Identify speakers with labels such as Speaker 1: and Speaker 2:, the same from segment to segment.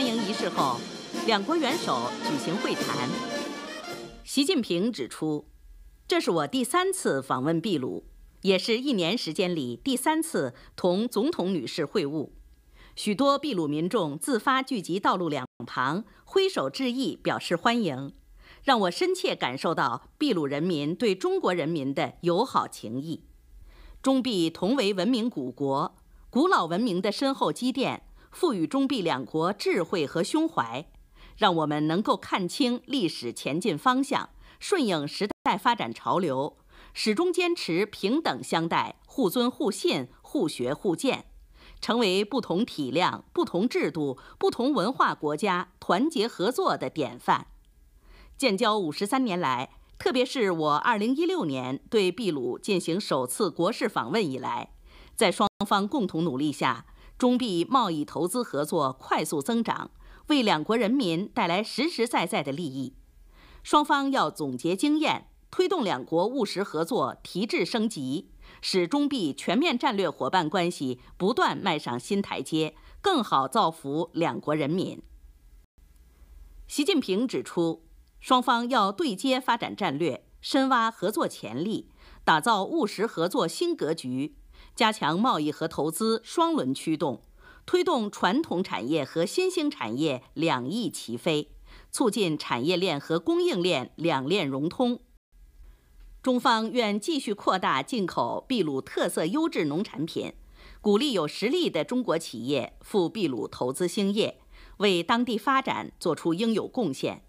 Speaker 1: 欢迎仪式后，两国元首举行会谈。习近平指出，这是我第三次访问秘鲁，也是一年时间里第三次同总统女士会晤。许多秘鲁民众自发聚集道路两旁，挥手致意，表示欢迎，让我深切感受到秘鲁人民对中国人民的友好情谊。中秘同为文明古国，古老文明的深厚积淀。赋予中毕两国智慧和胸怀，让我们能够看清历史前进方向，顺应时代发展潮流，始终坚持平等相待、互尊互信、互学互鉴，成为不同体量、不同制度、不同文化国家团结合作的典范。建交五十三年来，特别是我二零一六年对秘鲁进行首次国事访问以来，在双方共同努力下。中币贸易投资合作快速增长，为两国人民带来实实在在的利益。双方要总结经验，推动两国务实合作提质升级，使中币全面战略伙伴关系不断迈上新台阶，更好造福两国人民。习近平指出，双方要对接发展战略，深挖合作潜力，打造务实合作新格局。加强贸易和投资双轮驱动，推动传统产业和新兴产业两翼齐飞，促进产业链和供应链两链融通。中方愿继续扩大进口秘鲁特色优质农产品，鼓励有实力的中国企业赴秘鲁投资兴业，为当地发展作出应有贡献。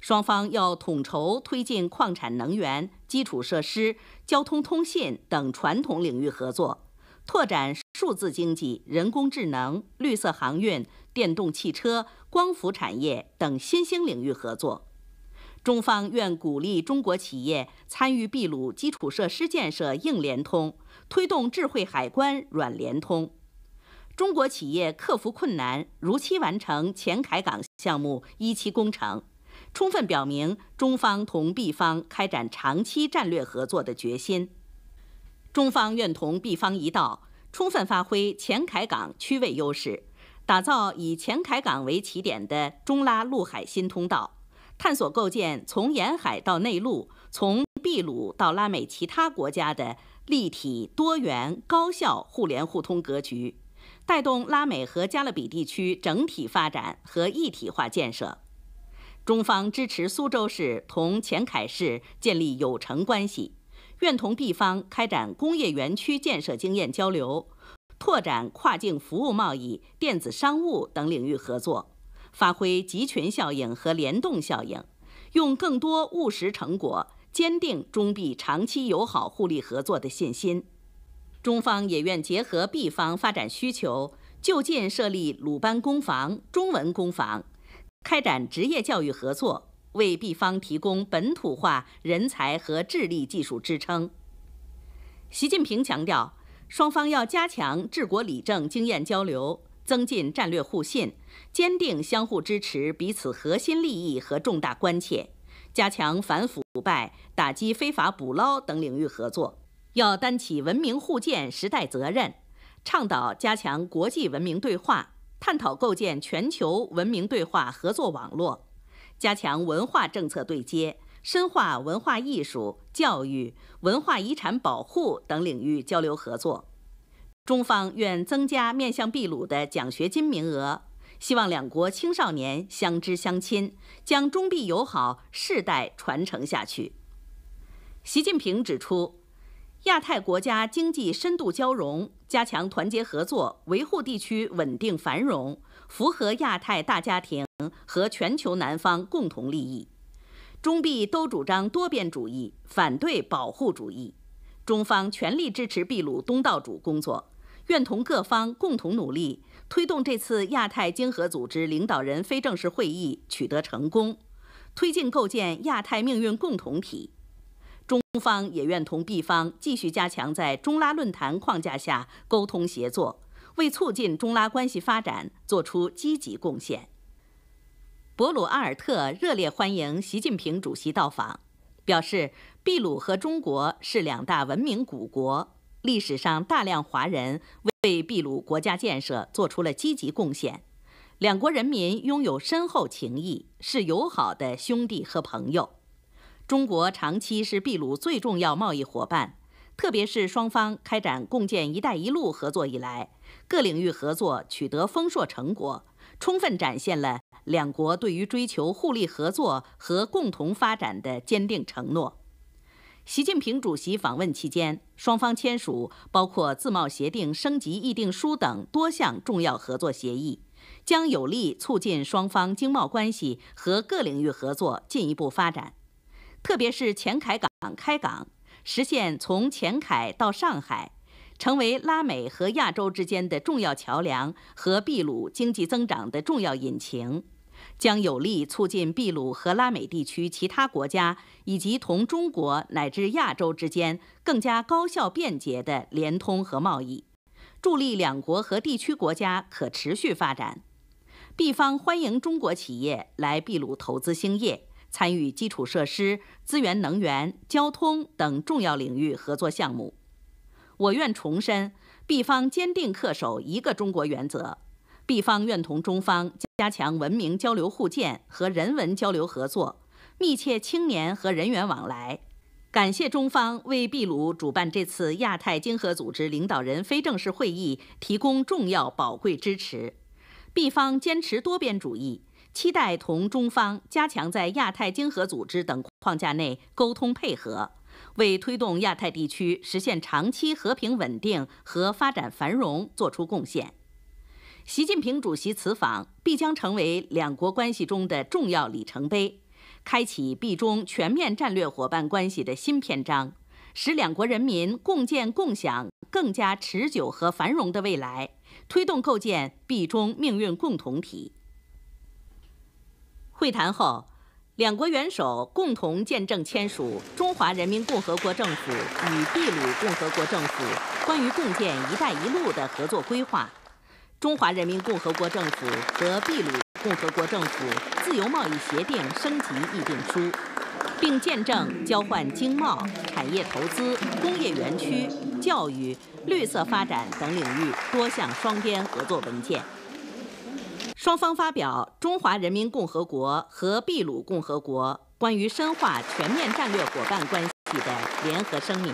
Speaker 1: 双方要统筹推进矿产能源、基础设施、交通通信等传统领域合作，拓展数字经济、人工智能、绿色航运、电动汽车、光伏产业等新兴领域合作。中方愿鼓励中国企业参与秘鲁基础设施建设硬联通，推动智慧海关软联通。中国企业克服困难，如期完成前海港项目一期工程。充分表明中方同 b 方开展长期战略合作的决心。中方愿同 b 方一道，充分发挥前海港区位优势，打造以前海港为起点的中拉陆海新通道，探索构建从沿海到内陆、从秘鲁到拉美其他国家的立体、多元、高效互联互通格局，带动拉美和加勒比地区整体发展和一体化建设。中方支持苏州市同前海市建立友城关系，愿同地方开展工业园区建设经验交流，拓展跨境服务贸易、电子商务等领域合作，发挥集群效应和联动效应，用更多务实成果坚定中币长期友好互利合作的信心。中方也愿结合地方发展需求，就近设立鲁班工坊、中文工坊。开展职业教育合作，为毕方提供本土化人才和智力技术支撑。习近平强调，双方要加强治国理政经验交流，增进战略互信，坚定相互支持彼此核心利益和重大关切，加强反腐败、打击非法捕捞等领域合作。要担起文明互鉴时代责任，倡导加强国际文明对话。探讨构建全球文明对话合作网络，加强文化政策对接，深化文化艺术、教育、文化遗产保护等领域交流合作。中方愿增加面向秘鲁的奖学金名额，希望两国青少年相知相亲，将中秘友好世代传承下去。习近平指出。亚太国家经济深度交融，加强团结合作，维护地区稳定繁荣，符合亚太大家庭和全球南方共同利益。中秘都主张多边主义，反对保护主义。中方全力支持秘鲁东道主工作，愿同各方共同努力，推动这次亚太经合组织领导人非正式会议取得成功，推进构建亚太命运共同体。中方也愿同毕方继续加强在中拉论坛框架下沟通协作，为促进中拉关系发展作出积极贡献。博鲁阿尔特热烈欢迎习近平主席到访，表示秘鲁和中国是两大文明古国，历史上大量华人为秘鲁国家建设做出了积极贡献，两国人民拥有深厚情谊，是友好的兄弟和朋友。中国长期是秘鲁最重要贸易伙伴，特别是双方开展共建“一带一路”合作以来，各领域合作取得丰硕成果，充分展现了两国对于追求互利合作和共同发展的坚定承诺。习近平主席访问期间，双方签署包括自贸协定升级议定书等多项重要合作协议，将有力促进双方经贸关系和各领域合作进一步发展。特别是前凯港开港，实现从前凯到上海，成为拉美和亚洲之间的重要桥梁和秘鲁经济增长的重要引擎，将有力促进秘鲁和拉美地区其他国家以及同中国乃至亚洲之间更加高效便捷的联通和贸易，助力两国和地区国家可持续发展。毕方欢迎中国企业来秘鲁投资兴业。参与基础设施、资源、能源、交通等重要领域合作项目。我愿重申，毕方坚定恪守一个中国原则。毕方愿同中方加强文明交流互鉴和人文交流合作，密切青年和人员往来。感谢中方为秘鲁主办这次亚太经合组织领导人非正式会议提供重要宝贵支持。毕方坚持多边主义。期待同中方加强在亚太经合组织等框架内沟通配合，为推动亚太地区实现长期和平稳定和发展繁荣作出贡献。习近平主席此访必将成为两国关系中的重要里程碑，开启毕中全面战略伙伴关系的新篇章，使两国人民共建共享更加持久和繁荣的未来，推动构建毕中命运共同体。会谈后，两国元首共同见证签署《中华人民共和国政府与秘鲁共和国政府关于共建“一带一路”的合作规划》《中华人民共和国政府和秘鲁共和国政府自由贸易协定升级议定书》，并见证交换经贸、产业投资、工业园区、教育、绿色发展等领域多项双边合作文件。双方发表《中华人民共和国和秘鲁共和国关于深化全面战略伙伴关系的联合声明》。